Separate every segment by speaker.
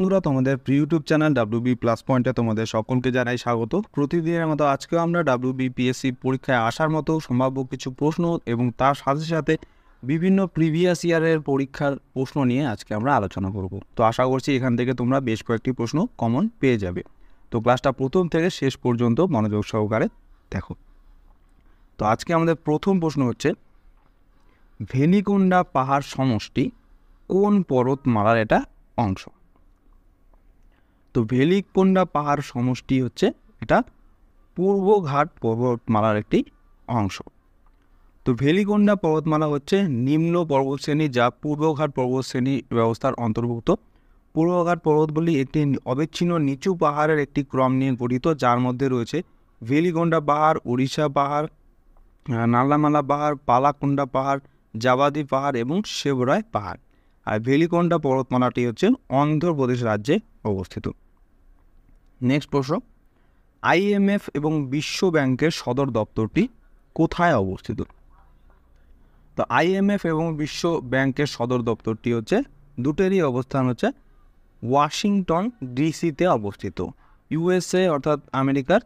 Speaker 1: বন্ধুরা তোমাদের YouTube channel B plus পয়েন্টে তোমাদের সকলকে জানাই স্বাগত প্রতিদিনের মতো আজকেও আমরা ডাব্লিউবি পিএসসি পরীক্ষায় আসার মতো সম্ভাব্য কিছু প্রশ্ন এবং তার সাথে সাথে বিভিন্ন প্রিভিয়াস ইয়ারের পরীক্ষার প্রশ্ন নিয়ে আজকে আমরা আলোচনা করব তো আশা করছি এখান থেকে তোমরা বেশ কয়েকটি প্রশ্ন কমন পেয়ে যাবে তো ক্লাসটা প্রথম থেকে শেষ পর্যন্ত মনোযোগ সহকারে দেখো তো আজকে আমাদের প্রথম প্রশ্ন হচ্ছে ভেনিকুন্ডা পাহাড় সমষ্টি কোন পর্বতমালার এটা অংশ তো ভেলিকপন্ডা পাহাড় সমষ্টি হচ্ছে এটা পূর্বঘাট পর্বতমালার একটি অংশ তো ভেলিকোন্ডা পর্বতমালা হচ্ছে নিম্ন পর্বতশ্রেণী যা পূর্বঘাট পর্বতশ্রেণী ব্যবস্থার অন্তর্ভুক্ত পূর্বঘাট পর্বতগুলি একটি অবিচ্ছিন্ন নিচু পাহাড়ের একটি ক্রম নিয়ে গঠিত যার মধ্যে রয়েছে ভেলিগোন্ডা পাহাড় উড়িষ্যা পাহাড় নালামালা পাহাড় পালাকুন্ডা পাহাড় জাবাদি পাহাড় এবং শেবরায় পাহাড় আর ভেলিকোন্ডা পর্বতমালাটি হচ্ছে অন্ধ্রপ্রদেশ রাজ্যে অবস্থিত নেক্সট প্রশ্ন আইএমএফ এবং বিশ্ব ব্যাংকের সদর দপ্তরটি কোথায় অবস্থিত তো আইএমএফ এবং বিশ্ব ব্যাংকের সদর দপ্তরটি হচ্ছে দুটেরই অবস্থান হচ্ছে ওয়াশিংটন ডিসিতে অবস্থিত ইউএসএ অর্থাৎ আমেরিকার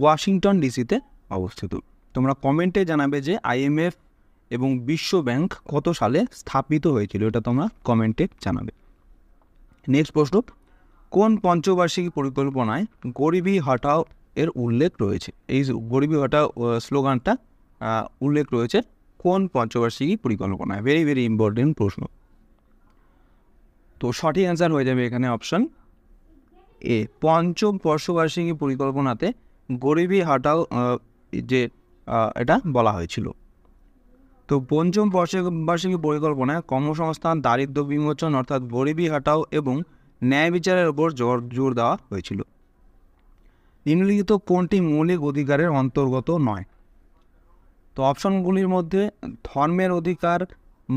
Speaker 1: ওয়াশিংটন ডিসিতে অবস্থিত তোমরা কমেন্টে জানাবে যে আইএমএফ এবং বিশ্ব ব্যাংক কত সালে স্থাপিত হয়েছিল এটা তোমরা কমেন্টে জানাবে নেক্সট প্রশ্ন কোন পঞ্চবার্ষিকী পরিকল্পনায় গরিবী হটাও এর উল্লেখ রয়েছে এই গরিবী হটাও স্লোগানটা উল্লেখ রয়েছে কোন পঞ্চবার্ষিকী পরিকল্পনায় ভেরি ভেরি ইম্পর্টেন্ট প্রশ্ন তো সঠিক অ্যান্সার হয়ে যাবে এখানে অপশন এ পঞ্চম বর্ষবার্ষিকী পরিকল্পনাতে গরিবী হাটাও যে এটা বলা হয়েছিল তো পঞ্চম বর্ষবার্ষিকী পরিকল্পনায় কর্মসংস্থান দারিদ্র বিমোচন অর্থাৎ গরিবী হাটাও এবং ন্যায় বিচারের ওপর জোর জোর দেওয়া হয়েছিল নিম্নলিখিত কোনটি মৌলিক অধিকারের অন্তর্গত নয় তো অপশনগুলির মধ্যে ধর্মের অধিকার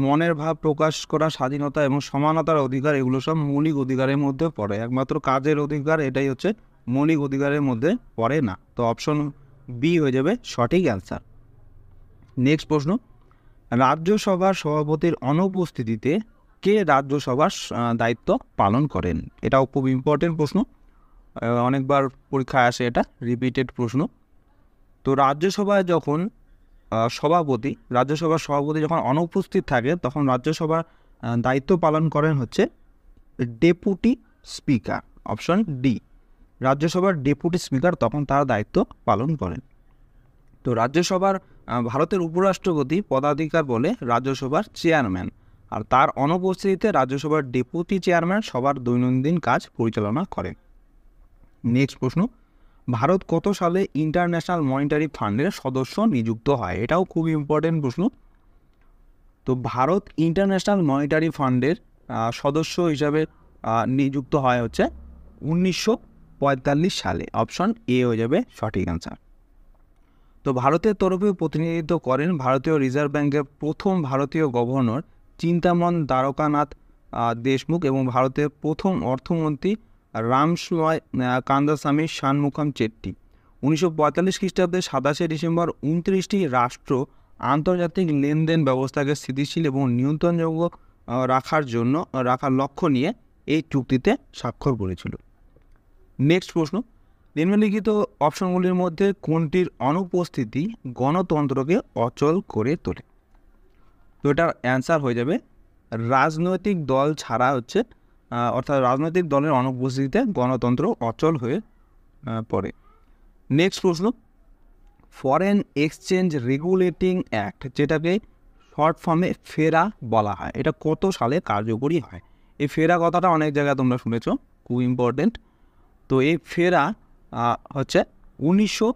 Speaker 1: মনের ভাব প্রকাশ করা স্বাধীনতা এবং সমানতার অধিকার এগুলো সব মৌলিক অধিকারের মধ্যে পড়ে একমাত্র কাজের অধিকার এটাই হচ্ছে মৌলিক অধিকারের মধ্যে পড়ে না তো অপশন বি হয়ে যাবে সঠিক অ্যান্সার নেক্সট প্রশ্ন রাজ্যসভার সভাপতির অনুপস্থিতিতে কে রাজ্যসভার দায়িত্ব পালন করেন এটাও খুব ইম্পর্টেন্ট প্রশ্ন অনেকবার পরীক্ষায় আসে এটা রিপিটেড প্রশ্ন তো রাজ্যসভায় যখন সভাপতি রাজ্যসভার সভাপতি যখন অনুপস্থিত থাকে তখন রাজ্যসভার দায়িত্ব পালন করেন হচ্ছে ডেপুটি স্পিকার অপশন ডি রাজ্যসভার ডেপুটি স্পিকার তখন তার দায়িত্ব পালন করেন তো রাজ্যসভার ভারতের উপরাষ্ট্রপতি পদাধিকার বলে রাজ্যসভার চেয়ারম্যান আর তার অনুপস্থিতিতে রাজ্যসভার ডেপুটি চেয়ারম্যান সবার দৈনন্দিন কাজ পরিচালনা করেন নেক্সট প্রশ্ন ভারত কত সালে ইন্টারন্যাশনাল মনিটারি ফান্ডের সদস্য নিযুক্ত হয় এটাও খুব ইম্পর্টেন্ট প্রশ্ন তো ভারত ইন্টারন্যাশনাল মনিটারি ফান্ডের সদস্য হিসাবে নিযুক্ত হয় হচ্ছে উনিশশো সালে অপশন এ হয়ে যাবে সঠিক অ্যান্সার তো ভারতের তরফে প্রতিনিধিত্ব করেন ভারতীয় রিজার্ভ ব্যাংকের প্রথম ভারতীয় গভর্নর চিন্তামন দ্বারকানাথ দেশমুখ এবং ভারতের প্রথম অর্থমন্ত্রী রামসময় কান্দাস্বামী শানমুখাম চেট্টি উনিশশো পঁয়তাল্লিশ খ্রিস্টাব্দে সাতাশে ডিসেম্বর উনত্রিশটি রাষ্ট্র আন্তর্জাতিক লেনদেন ব্যবস্থাকে স্থিতিশীল এবং নিয়ন্ত্রণযোগ্য রাখার জন্য রাখার লক্ষ্য নিয়ে এই চুক্তিতে স্বাক্ষর করেছিল নেক্সট প্রশ্ন নিম্নলিখিত অপশনগুলির মধ্যে কোনটির অনুপস্থিতি গণতন্ত্রকে অচল করে তোলে তো এটার অ্যান্সার হয়ে যাবে রাজনৈতিক দল ছাড়া হচ্ছে অর্থাৎ রাজনৈতিক দলের অনুপস্থিতিতে গণতন্ত্র অচল হয়ে পড়ে নেক্সট প্রশ্ন ফরেন এক্সচেঞ্জ রেগুলেটিং অ্যাক্ট যেটাকে শর্ট ফর্মে ফেরা বলা হয় এটা কত সালে কার্যকরী হয় এই ফেরা কথাটা অনেক জায়গায় তোমরা শুনেছ খুব ইম্পর্টেন্ট তো এই ফেরা হচ্ছে উনিশশো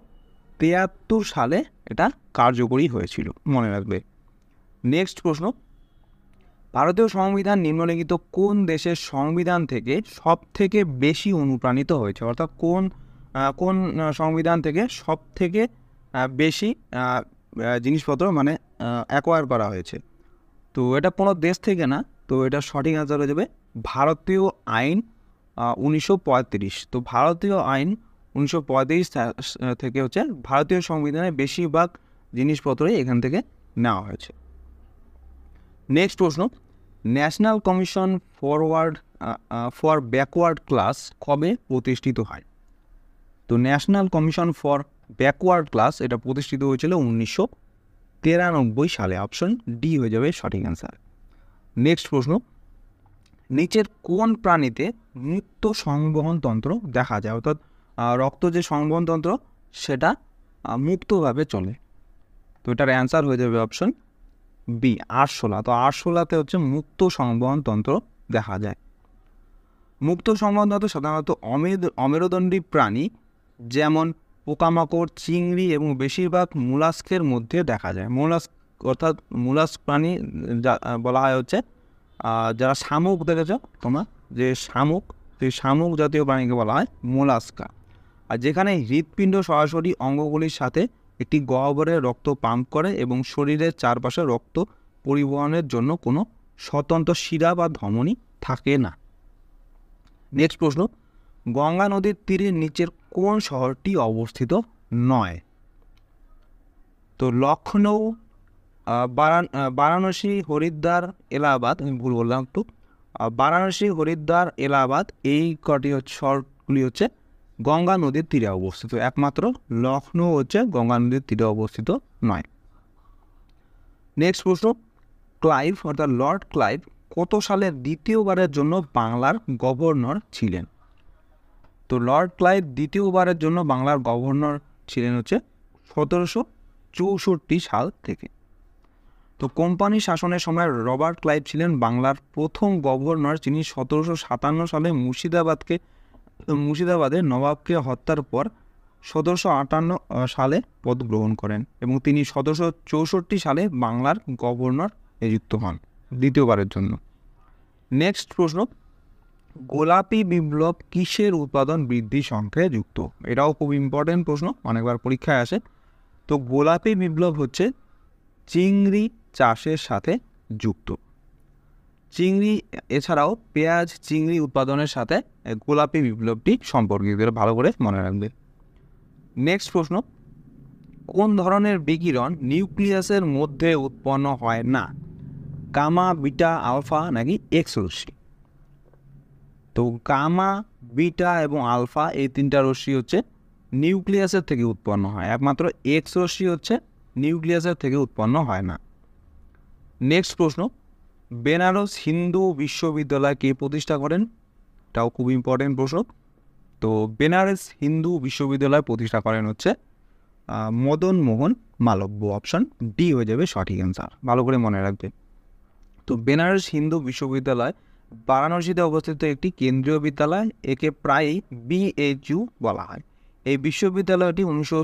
Speaker 1: সালে এটা কার্যকরী হয়েছিল মনে রাখবে নেক্সট প্রশ্ন ভারতীয় সংবিধান নিম্নলিখিত কোন দেশের সংবিধান থেকে সব থেকে বেশি অনুপ্রাণিত হয়েছে অর্থাৎ কোন কোন সংবিধান থেকে সব থেকে বেশি জিনিসপত্র মানে অ্যাকোয়ার করা হয়েছে তো এটা কোনো দেশ থেকে না তো এটা সঠিক আনসার হয়ে যাবে ভারতীয় আইন উনিশশো তো ভারতীয় আইন উনিশশো থেকে হচ্ছে ভারতীয় সংবিধানে বেশিরভাগ জিনিসপত্রই এখান থেকে নেওয়া হয়েছে নেক্সট প্রশ্ন national commission forward for backward class কবে প্রতিষ্ঠিত হয় তো national commission for backward class এটা প্রতিষ্ঠিত হয়েছিল উনিশশো তেরানব্বই সালে অপশন ডি হয়ে যাবে সঠিক অ্যান্সার নেক্সট প্রশ্ন নিচের কোন প্রাণীতে মুক্ত সংবহন তন্ত্র দেখা যায় অর্থাৎ রক্ত যে সংবহন তন্ত্র সেটা মুক্তভাবে চলে তো এটার অ্যান্সার হয়ে যাবে অপশন বি আরশোলা তো আরশোলাতে হচ্ছে মুক্ত সংবহন তন্ত্র দেখা যায় মুক্ত সংবহন তন্ত্র সাধারণত অমেদ অমেরুদণ্ডী প্রাণী যেমন পোকামাকড় চিংড়ি এবং বেশিরভাগ মুলাস্কের মধ্যে দেখা যায় মোলাস্ক অর্থাৎ মুলাস্ক প্রাণী যা বলা হয় হচ্ছে যারা শামুক দেখেছ তোমার যে শামুক সেই শামুক জাতীয় প্রাণীকে বলা হয় মোলাস্কা আর যেখানে হৃৎপিণ্ড সরাসরি অঙ্গগুলির সাথে এটি গহ্বরে রক্ত পাম্প করে এবং শরীরের চারপাশে রক্ত পরিবহনের জন্য কোনো স্বতন্ত্র শিরা বা ধমনী থাকে না নেক্সট প্রশ্ন গঙ্গা নদীর তীরের নিচের কোন শহরটি অবস্থিত নয় তো লখনৌ বারাণসী হরিদ্বার এলাহাবাদ আমি ভুল বললাম একটু বারাণসী হরিদ্বার এলাহাবাদ এই কটি হচ্ছে শহরগুলি হচ্ছে গঙ্গা নদীর তীরে অবস্থিত একমাত্র লখনৌ হচ্ছে গঙ্গা নদীর তীরে অবস্থিত নয় নেক্সট প্রশ্ন ক্লাইভ অর্থাৎ লর্ড ক্লাইভ কত সালে দ্বিতীয়বারের জন্য বাংলার গভর্নর ছিলেন তো লর্ড ক্লাইভ দ্বিতীয়বারের জন্য বাংলার গভর্নর ছিলেন হচ্ছে সতেরোশো চৌষট্টি সাল থেকে তো কোম্পানি শাসনের সময় রবার্ট ক্লাইভ ছিলেন বাংলার প্রথম গভর্নর যিনি সতেরোশো সাতান্ন সালে মুর্শিদাবাদকে মুর্শিদাবাদে নবাবকে হত্যার পর সতেরোশো আটান্ন সালে পদ গ্রহণ করেন এবং তিনি সতেরোশো চৌষট্টি সালে বাংলার গভর্নর নিযুক্ত হন দ্বিতীয়বারের জন্য নেক্সট প্রশ্ন গোলাপি বিপ্লব কিসের উৎপাদন বৃদ্ধির সঙ্গে যুক্ত এটাও খুব ইম্পর্টেন্ট প্রশ্ন অনেকবার পরীক্ষায় আসে তো গোলাপি বিপ্লব হচ্ছে চিংড়ি চাষের সাথে যুক্ত চিংড়ি এছাড়াও পেঁয়াজ চিংড়ি উৎপাদনের সাথে গোলাপি বিপ্লবটি সম্পর্কিত ভালো করে মনে রাখবে নেক্সট প্রশ্ন কোন ধরনের বিকিরণ নিউক্লিয়াসের মধ্যে উৎপন্ন হয় না কামা বিটা আলফা নাকি এক্স রশ্মি তো কামা বিটা এবং আলফা এই তিনটা রশ্মি হচ্ছে নিউক্লিয়াসের থেকে উৎপন্ন হয় একমাত্র এক্স রশ্মি হচ্ছে নিউক্লিয়াসের থেকে উৎপন্ন হয় না নেক্সট প্রশ্ন বেনারস হিন্দু বিশ্ববিদ্যালয় কে প্রতিষ্ঠা করেন এটাও খুব ইম্পর্টেন্ট প্রশ্ন তো বেনারস হিন্দু বিশ্ববিদ্যালয় প্রতিষ্ঠা করেন হচ্ছে মদন মোহন মালব্য অপশন ডি হয়ে যাবে সঠিক অ্যান্সার ভালো করে মনে রাখবে তো বেনারস হিন্দু বিশ্ববিদ্যালয় বারাণসীতে অবস্থিত একটি কেন্দ্রীয় বিদ্যালয় একে প্রায়ই বিএইচইউ বলা হয় এই বিশ্ববিদ্যালয়টি উনিশশো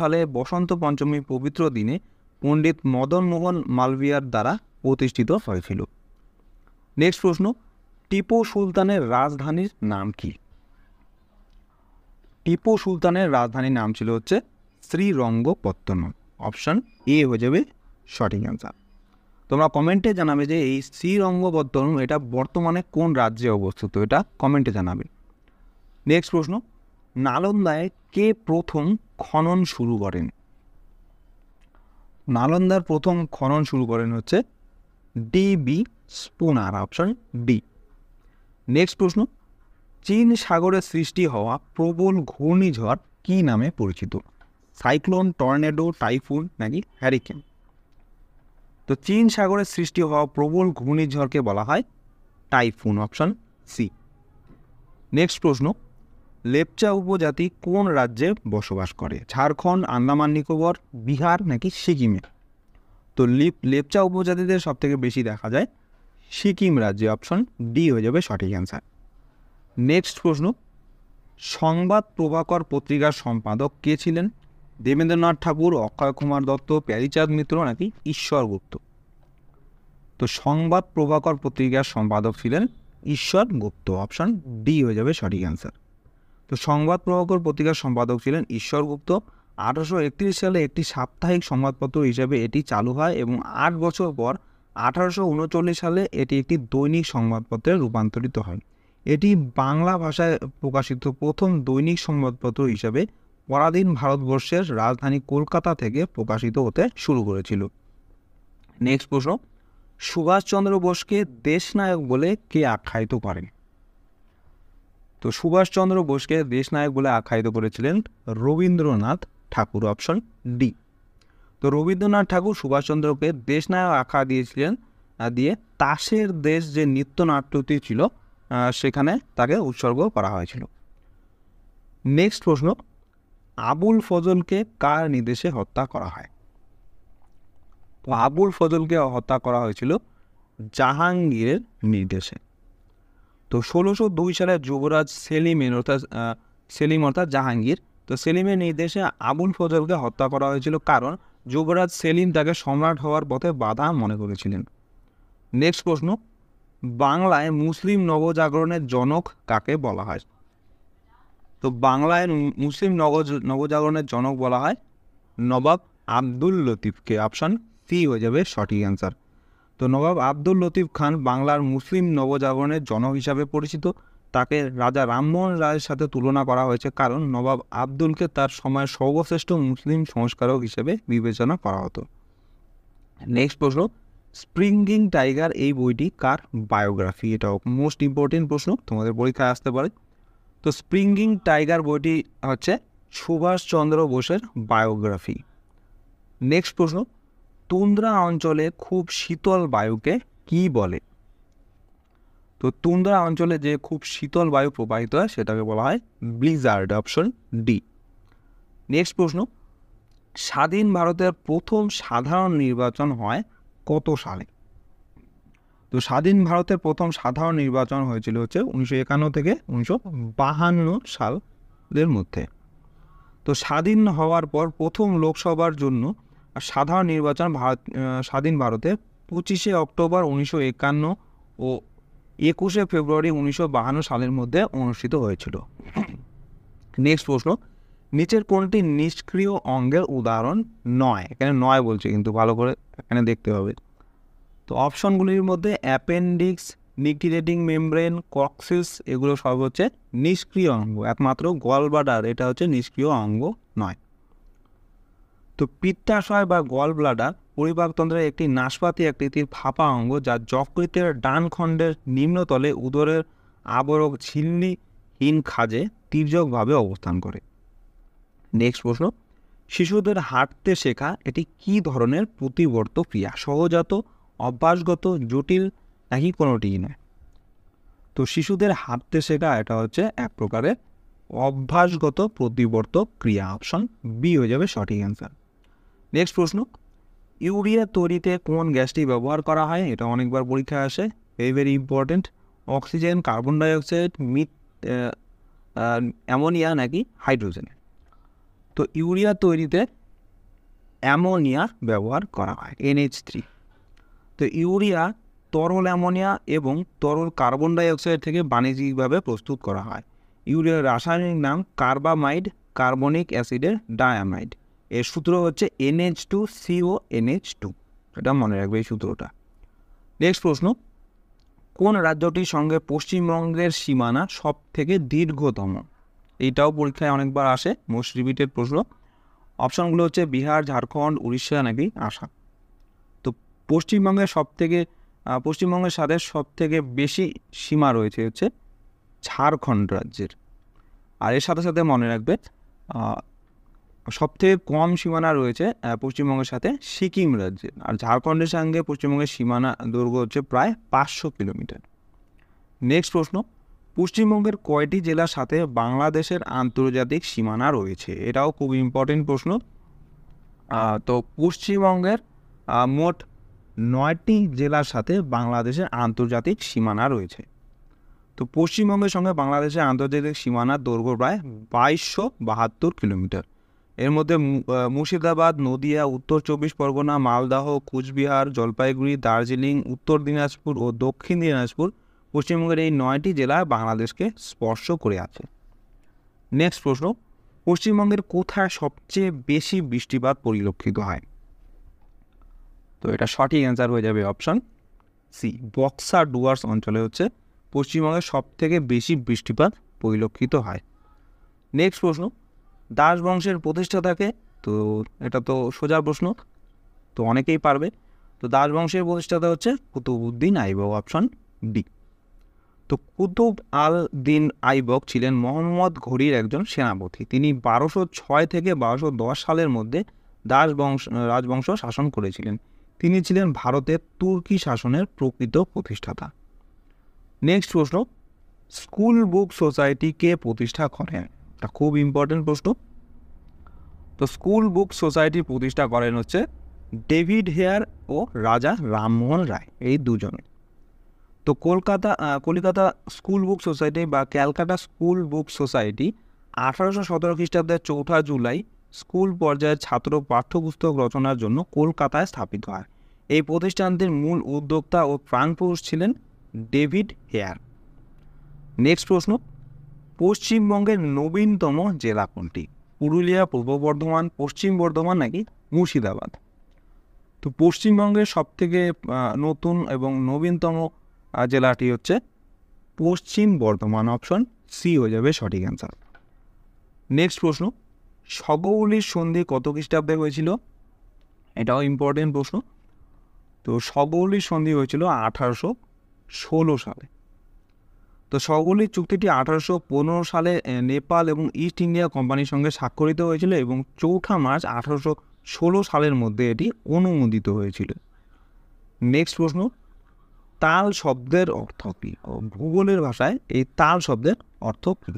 Speaker 1: সালে বসন্ত পঞ্চমী পবিত্র দিনে পণ্ডিত মদন মোহন মালভিয়ার দ্বারা প্রতিষ্ঠিত হয়েছিল নেক্সট প্রশ্ন টিপু সুলতানের রাজধানীর নাম কি টিপু সুলতানের রাজধানীর নাম ছিল হচ্ছে শ্রীরঙ্গপত্তনম অপশান এ হয়ে যাবে সঠিক অ্যান্সার তোমরা কমেন্টে জানাবে যে এই শ্রীরঙ্গপত্তন এটা বর্তমানে কোন রাজ্যে অবস্থিত এটা কমেন্টে জানাবে নেক্সট প্রশ্ন নালন্দায় কে প্রথম খনন শুরু করেন নালন্দার প্রথম খনন শুরু করেন হচ্ছে D B Spooner option D next প্রশ্ন চীন সাগরে সৃষ্টি হওয়া প্রবল ঘূর্ণিঝড় কী নামে পরিচিত সাইক্লোন টর্নেডো টাইফুন নাকি হ্যারিকেন তো চীন সাগরে সৃষ্টি হওয়া প্রবল ঘূর্ণিঝড়কে বলা হয় টাইফুন অপশন সি নেক্সট প্রশ্ন লেপচা উপজাতি কোন রাজ্যে বসবাস করে ঝাড়খণ্ড আন্দামান নিকোবর বিহার নাকি সিকিমে তো লিপ লেপচা উপজাতিদের সবথেকে বেশি দেখা যায় সিকিম রাজ্যে অপশন ডি হয়ে যাবে সঠিক অ্যান্সার নেক্সট প্রশ্ন সংবাদ প্রভাকর পত্রিকার সম্পাদক কে ছিলেন দেবেন্দ্রনাথ ঠাকুর অক্ষয় কুমার দত্ত প্যারিচাঁদ মিত্র নাকি ঈশ্বর গুপ্ত তো সংবাদ প্রভাকর পত্রিকার সম্পাদক ছিলেন ঈশ্বর গুপ্ত অপশন ডি হয়ে যাবে সঠিক অ্যান্সার তো সংবাদ প্রভাকর পত্রিকার সম্পাদক ছিলেন ঈশ্বর গুপ্ত আঠারোশো একত্রিশ সালে একটি সাপ্তাহিক সংবাদপত্র হিসেবে এটি চালু হয় এবং আট বছর পর আঠারোশো উনচল্লিশ সালে এটি একটি দৈনিক সংবাদপত্রে রূপান্তরিত হয় এটি বাংলা ভাষায় প্রকাশিত প্রথম দৈনিক সংবাদপত্র হিসাবে পরাধীন ভারতবর্ষের রাজধানী কলকাতা থেকে প্রকাশিত হতে শুরু করেছিল নেক্সট প্রশ্ন সুভাষচন্দ্র বোসকে দেশনায়ক বলে কে আখ্যায়িত করেন তো সুভাষচন্দ্র বোসকে দেশনায়ক বলে আখ্যায়িত করেছিলেন রবীন্দ্রনাথ ঠাকুর অপশন ডি তো রবীন্দ্রনাথ ঠাকুর সুভাষচন্দ্রকে দেশনায়ক আখ্যা দিয়েছিলেন দিয়ে তাসের দেশ যে নৃত্যনাট্যটি ছিল সেখানে তাকে উৎসর্গ করা হয়েছিল নেক্সট প্রশ্ন আবুল ফজলকে কার নির্দেশে হত্যা করা হয় তো আবুল ফজলকে হত্যা করা হয়েছিল জাহাঙ্গীরের নির্দেশে তো ষোলোশো দুই সালে যুবরাজ সেলিমের অর্থাৎ সেলিম অর্থাৎ জাহাঙ্গীর তো সেলিমের নির্দেশে আবুল ফজলকে হত্যা করা হয়েছিল কারণ যুবরাজ সেলিম তাকে সম্রাট হওয়ার পথে বাধা মনে করেছিলেন নেক্সট প্রশ্ন বাংলায় মুসলিম নবজাগরণের জনক কাকে বলা হয় তো বাংলায় মুসলিম নব নবজাগরণের জনক বলা হয় নবাব আব্দুল লতিফকে অপশান সি হয়ে যাবে সঠিক অ্যান্সার তো নবাব আব্দুল লতিফ খান বাংলার মুসলিম নবজাগরণের জনক হিসাবে পরিচিত তাকে রাজা রামমোহন রায়ের সাথে তুলনা করা হয়েছে কারণ নবাব আব্দুলকে তার সময়ের সর্বশ্রেষ্ঠ মুসলিম সংস্কারক হিসেবে বিবেচনা করা হতো নেক্সট প্রশ্ন স্প্রিঙ্গিং টাইগার এই বইটি কার বায়োগ্রাফি এটাও মোস্ট ইম্পর্টেন্ট প্রশ্ন তোমাদের পরীক্ষায় আসতে পারে তো স্প্রিঙ্গিং টাইগার বইটি হচ্ছে সুভাষচন্দ্র বোসের বায়োগ্রাফি নেক্সট প্রশ্ন তুন্দ্রা অঞ্চলে খুব শীতল বায়ুকে কি বলে তো তুন্দ্রা অঞ্চলে যে খুব শীতল বায়ু প্রবাহিত হয় সেটাকে বলা হয় ব্লিজার্ড অপশন ডি নেক্সট প্রশ্ন স্বাধীন ভারতের প্রথম সাধারণ নির্বাচন হয় কত সালে তো স্বাধীন ভারতের প্রথম সাধারণ নির্বাচন হয়েছিল হচ্ছে উনিশশো একান্ন থেকে উনিশশো বাহান্ন সালের মধ্যে তো স্বাধীন হওয়ার পর প্রথম লোকসভার জন্য সাধারণ নির্বাচন ভারত স্বাধীন ভারতে পঁচিশে অক্টোবর উনিশশো একান্ন ও একুশে ফেব্রুয়ারি উনিশশো বাহান্ন সালের মধ্যে অনুষ্ঠিত হয়েছিল নেক্সট প্রশ্ন নিচের কোনটি নিষ্ক্রিয় অঙ্গের উদাহরণ নয় এখানে নয় বলছে কিন্তু ভালো করে এখানে দেখতে হবে তো অপশনগুলির মধ্যে অ্যাপেন্ডিক্স নিকিরেটিং মেমব্রেন কক্সিস এগুলো সব হচ্ছে নিষ্ক্রিয় অঙ্গ একমাত্র গলবাডার এটা হচ্ছে নিষ্ক্রিয় অঙ্গ নয় তো পিত্তাশয় বা গল ব্লাডার পরিপাকতন্ত্রের একটি নাশপাতি আকৃতির ফাঁপা অঙ্গ যা যকৃতের ডান খণ্ডের নিম্নতলে উদরের আবরক ঝিল্লিহীন খাজে তির্যকভাবে অবস্থান করে নেক্সট প্রশ্ন শিশুদের হাঁটতে শেখা এটি কি ধরনের প্রতিবর্ত ক্রিয়া সহজাত অভ্যাসগত জটিল নাকি কোনোটি নয় তো শিশুদের হাঁটতে শেখা এটা হচ্ছে এক প্রকারের অভ্যাসগত প্রতিবর্ত ক্রিয়া অপশন বি হয়ে যাবে সঠিক অ্যান্সার নেক্সট প্রশ্ন ইউরিয়া তৈরিতে কোন গ্যাসটি ব্যবহার করা হয় এটা অনেকবার পরীক্ষায় আসে very very important oxygen carbon dioxide মিথ অ্যামোনিয়া নাকি হাইড্রোজেন তো ইউরিয়া তৈরিতে অ্যামোনিয়া ব্যবহার করা হয় এনএইচ থ্রি তো ইউরিয়া তরল অ্যামোনিয়া এবং তরল কার্বন ডাইঅক্সাইড থেকে বাণিজ্যিকভাবে প্রস্তুত করা হয় ইউরিয়ার রাসায়নিক নাম কার্বামাইড কার্বনিক অ্যাসিডের ডায়ামাইড এর সূত্র হচ্ছে NH two CO NH two এটা মনে রাখবে এই সূত্রটা নেক্সট প্রশ্ন কোন রাজ্যটির সঙ্গে পশ্চিমবঙ্গের সীমানা সব থেকে দীর্ঘতম এইটাও পরীক্ষায় অনেকবার আসে মোস্ট রিপিটেড প্রশ্ন অপশানগুলো হচ্ছে বিহার ঝাড়খণ্ড উড়িষ্যা নাকি আসাম তো পশ্চিমবঙ্গের সব থেকে পশ্চিমবঙ্গের সাথে সব থেকে বেশি সীমা রয়েছে হচ্ছে ঝাড়খণ্ড রাজ্যের আর এর সাথে সাথে মনে রাখবে সবথেকে কম সীমানা রয়েছে পশ্চিমবঙ্গের সাথে সিকিম রাজ্যের আর ঝাড়খণ্ডের সঙ্গে পশ্চিমবঙ্গের সীমানা দৈর্ঘ্য হচ্ছে প্রায় পাঁচশো কিলোমিটার নেক্সট প্রশ্ন পশ্চিমবঙ্গের কয়টি জেলার সাথে বাংলাদেশের আন্তর্জাতিক সীমানা রয়েছে এটাও খুব ইম্পর্টেন্ট প্রশ্ন তো পশ্চিমবঙ্গের মোট নয়টি জেলার সাথে বাংলাদেশের আন্তর্জাতিক সীমানা রয়েছে তো পশ্চিমবঙ্গের সঙ্গে বাংলাদেশের আন্তর্জাতিক সীমানার দৈর্ঘ্য প্রায় বাইশশো বাহাত্তর কিলোমিটার এর মধ্যে মুর্শিদাবাদ নদিয়া উত্তর চব্বিশ পরগনা মালদাহ কুচবিহার জলপাইগুড়ি দার্জিলিং উত্তর দিনাজপুর ও দক্ষিণ দিনাজপুর পশ্চিমবঙ্গের এই নয়টি জেলা বাংলাদেশকে স্পর্শ করে আছে নেক্সট প্রশ্ন পশ্চিমবঙ্গের কোথায় সবচেয়ে বেশি বৃষ্টিপাত পরিলক্ষিত হয় তো এটা সঠিক অ্যান্সার হয়ে যাবে অপশান সি বক্সা ডুয়ার্স অঞ্চলে হচ্ছে সব সবথেকে বেশি বৃষ্টিপাত পরিলক্ষিত হয় নেক্সট প্রশ্ন দাস বংশের প্রতিষ্ঠাতাকে তো এটা তো সোজা প্রশ্ন তো অনেকেই পারবে তো দাস বংশের প্রতিষ্ঠাতা হচ্ছে কুতুবউদ্দিন আইবক অপশন ডি তো কুতুব আল দিন আইবক ছিলেন মোহাম্মদ ঘড়ির একজন সেনাপতি তিনি বারোশো ছয় থেকে বারোশো দশ সালের মধ্যে দাস বংশ রাজবংশ শাসন করেছিলেন তিনি ছিলেন ভারতের তুর্কি শাসনের প্রকৃত প্রতিষ্ঠাতা নেক্সট প্রশ্ন স্কুল বুক সোসাইটি কে প্রতিষ্ঠা করেন একটা খুব ইম্পর্টেন্ট প্রশ্ন তো স্কুল বুক সোসাইটি প্রতিষ্ঠা করেন হচ্ছে ডেভিড হেয়ার ও রাজা রামমোহন রায় এই দুজনে তো Kolkata Kolkata school book society বা ক্যালকাটা স্কুল বুক সোসাইটি আঠারোশো সতেরো খ্রিস্টাব্দের চৌঠা জুলাই স্কুল পর্যায়ের ছাত্র পাঠ্যপুস্তক রচনার জন্য কলকাতায় স্থাপিত হয় এই প্রতিষ্ঠানটির মূল উদ্যোক্তা ও প্রাণপুরুষ ছিলেন ডেভিড হেয়ার নেক্সট প্রশ্ন পশ্চিমবঙ্গের নবীনতম জেলা কোনটি পুরুলিয়া পূর্ব বর্ধমান পশ্চিম বর্ধমান নাকি মুর্শিদাবাদ তো পশ্চিমবঙ্গের সবথেকে নতুন এবং নবীনতম জেলাটি হচ্ছে পশ্চিম বর্ধমান অপশন সি হয়ে যাবে সঠিক অ্যান্সার নেক্সট প্রশ্ন সগৌলির সন্ধি কত খ্রিস্টাব্দে হয়েছিল এটাও ইম্পর্টেন্ট প্রশ্ন তো সগৌলির সন্ধি হয়েছিল আঠারোশো ষোলো সালে তো সগুলি চুক্তিটি আঠারোশো পনেরো সালে নেপাল এবং ইস্ট ইন্ডিয়া কোম্পানির সঙ্গে স্বাক্ষরিত হয়েছিল এবং চৌঠা মার্চ আঠারোশো ষোলো সালের মধ্যে এটি অনুমোদিত হয়েছিল নেক্সট প্রশ্ন তাল শব্দের অর্থ কী ভূগোলের ভাষায় এই তাল শব্দের অর্থ কী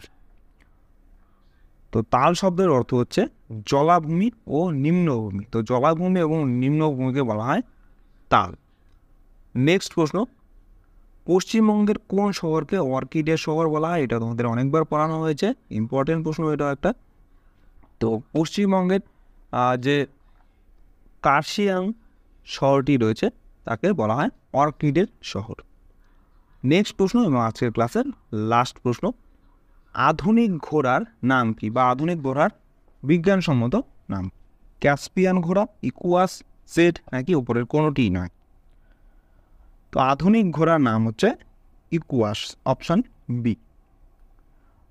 Speaker 1: তো তাল শব্দের অর্থ হচ্ছে জলাভূমি ও নিম্নভূমি তো জলাভূমি এবং নিম্নভূমিকে বলা হয় তাল নেক্সট প্রশ্ন পশ্চিমবঙ্গের কোন শহরকে অর্কিডের শহর বলা হয় এটা তোমাদের অনেকবার পড়ানো হয়েছে ইম্পর্টেন্ট প্রশ্ন এটা একটা তো পশ্চিমবঙ্গের যে কার্শিয়াং শহরটি রয়েছে তাকে বলা হয় অর্কিডের শহর নেক্সট প্রশ্ন এবং আজকের ক্লাসের লাস্ট প্রশ্ন আধুনিক ঘোড়ার নাম কি বা আধুনিক ঘোড়ার বিজ্ঞানসম্মত নাম ক্যাসপিয়ান ঘোড়া ইকুয়াস সেট নাকি ওপরের কোনোটিই নয় তো আধুনিক ঘোড়ার নাম হচ্ছে ইকুয়াস অপশন বি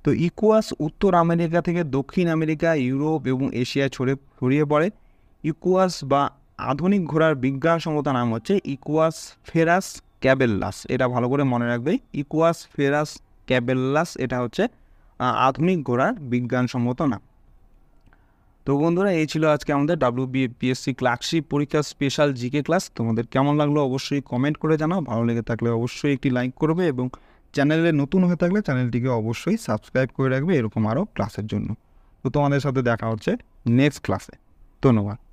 Speaker 1: তো ইকুয়াস উত্তর আমেরিকা থেকে দক্ষিণ আমেরিকা ইউরোপ এবং এশিয়ায় ছড়ে ছড়িয়ে পড়ে ইকুয়াস বা আধুনিক ঘোড়ার বিজ্ঞানসম্মত নাম হচ্ছে ইকুয়াস ফেরাস ক্যাবেল্লাস এটা ভালো করে মনে রাখবে ইকুয়াস ফেরাস ক্যাবেল্লাস এটা হচ্ছে আধুনিক ঘোড়ার বিজ্ঞানসম্মত নাম তো বন্ধুরা এই ছিল আজকে আমাদের ডাব্লিউ বিএপিএসসি ক্লার্কশিপ পরীক্ষা স্পেশাল জিকে ক্লাস তোমাদের কেমন লাগলো অবশ্যই কমেন্ট করে জানাও ভালো লেগে থাকলে অবশ্যই একটি লাইক করবে এবং চ্যানেলে নতুন হয়ে থাকলে চ্যানেলটিকে অবশ্যই সাবস্ক্রাইব করে রাখবে এরকম আরও ক্লাসের জন্য তো তোমাদের সাথে দেখা হচ্ছে নেক্সট ক্লাসে ধন্যবাদ